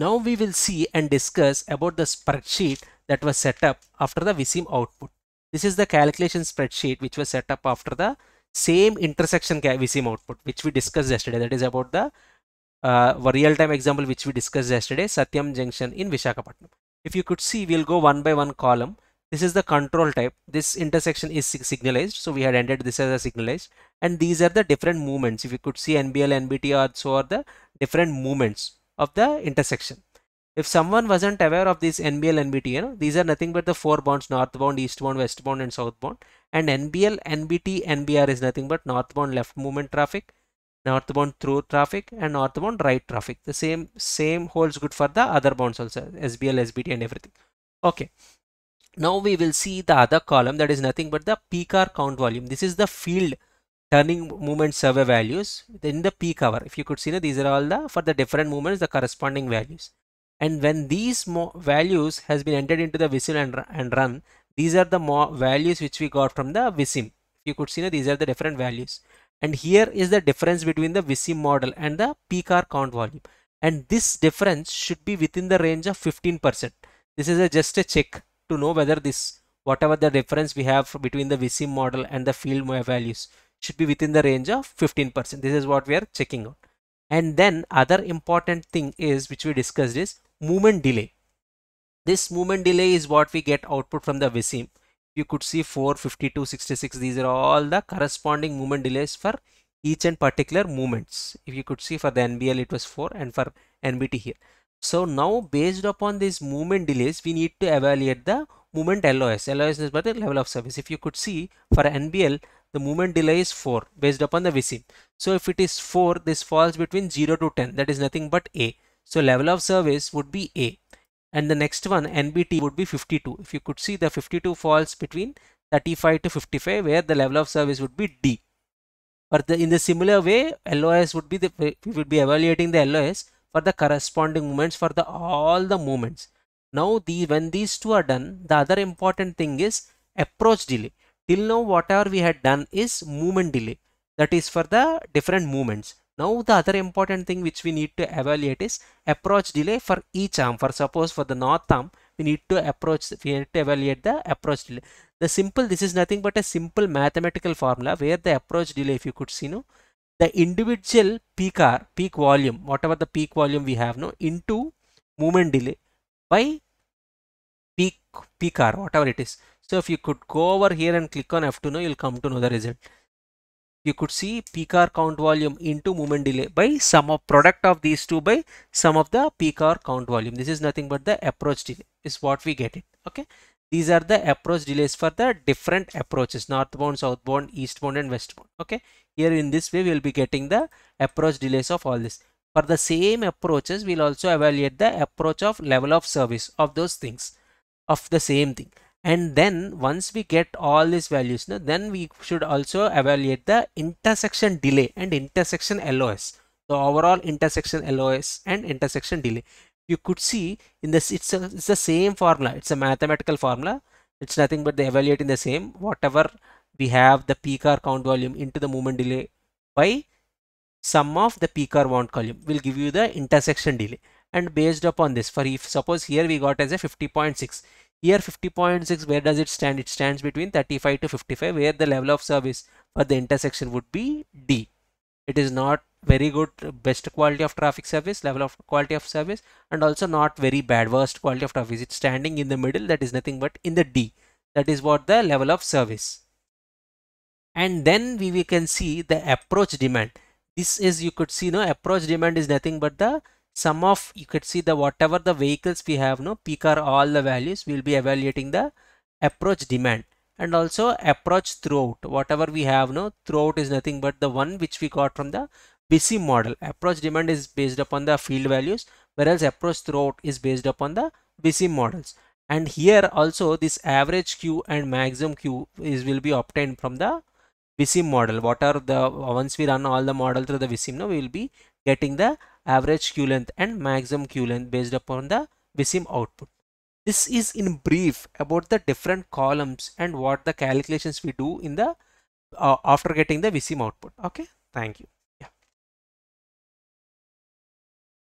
Now we will see and discuss about the spreadsheet that was set up after the VSIM output. This is the calculation spreadsheet which was set up after the same intersection VSIM output which we discussed yesterday. That is about the uh, real-time example which we discussed yesterday, Satyam Junction in Vishakhapatnam. If you could see, we'll go one by one column. This is the control type. This intersection is signalized. So we had entered this as a signalized. And these are the different movements. If you could see NBL, NBT so are the different movements of the intersection. If someone wasn't aware of these NBL, NBT, these are nothing but the four bonds, bound, west bound, and south bound. And NBL, NBT, NBR is nothing but northbound left movement traffic, northbound through traffic and northbound right traffic. The same, same holds good for the other bonds also, SBL, SBT and everything. Okay. Now we will see the other column that is nothing but the P car count volume. This is the field turning movement survey values in the peak hour. If you could see that these are all the for the different movements the corresponding values. And when these values has been entered into the visim and, and run, these are the more values which we got from the visim. You could see that these are the different values. And here is the difference between the visim model and the peak hour count volume. And this difference should be within the range of 15%. This is a, just a check to know whether this whatever the difference we have between the visim model and the field values should be within the range of 15%. This is what we are checking out. And then other important thing is which we discussed is movement delay. This movement delay is what we get output from the VSIM. You could see 4, 52, 66. These are all the corresponding movement delays for each and particular movements. If you could see for the NBL it was 4 and for NBT here. So now based upon these movement delays, we need to evaluate the movement LOS. LOS is but the level of service. If you could see for NBL, the movement delay is 4 based upon the VC. So if it is 4, this falls between 0 to 10. That is nothing but A. So level of service would be A. And the next one, NBT would be 52. If you could see the 52 falls between 35 to 55 where the level of service would be D. But the, in the similar way, LOS would be the, we would be evaluating the LOS for the corresponding moments for the all the moments. Now the, when these two are done, the other important thing is approach delay till now whatever we had done is movement delay that is for the different movements now the other important thing which we need to evaluate is approach delay for each arm for suppose for the north arm we need to approach we need to evaluate the approach delay the simple this is nothing but a simple mathematical formula where the approach delay if you could see no the individual peak r peak volume whatever the peak volume we have no into movement delay by peak peak r whatever it is so if you could go over here and click on F 2 now, you'll come to know the result. You could see PCAR count volume into movement delay by sum of product of these two by sum of the PCAR count volume. This is nothing but the approach delay is what we get it. Okay. These are the approach delays for the different approaches northbound, southbound, eastbound and westbound. Okay. Here in this way, we'll be getting the approach delays of all this. For the same approaches, we'll also evaluate the approach of level of service of those things of the same thing and then once we get all these values then we should also evaluate the intersection delay and intersection LOS the overall intersection LOS and intersection delay you could see in this it's, a, it's the same formula it's a mathematical formula it's nothing but the evaluate in the same whatever we have the peak or count volume into the movement delay by sum of the peak or want column will give you the intersection delay and based upon this for if suppose here we got as a 50.6 here 50.6, where does it stand? It stands between 35 to 55, where the level of service for the intersection would be D. It is not very good, best quality of traffic service, level of quality of service, and also not very bad, worst quality of traffic. It's standing in the middle, that is nothing but in the D. That is what the level of service. And then we, we can see the approach demand. This is, you could see, no approach demand is nothing but the sum of you could see the whatever the vehicles we have no peak are all the values we'll be evaluating the approach demand and also approach throughout whatever we have no throughout is nothing but the one which we got from the BC model approach demand is based upon the field values whereas approach throughout is based upon the BC models and here also this average Q and maximum Q is will be obtained from the VSIM model what are the once we run all the model through the VSIM now we will be getting the average queue length and maximum queue length based upon the Visim output. This is in brief about the different columns and what the calculations we do in the uh, after getting the Visim output. Okay, thank you.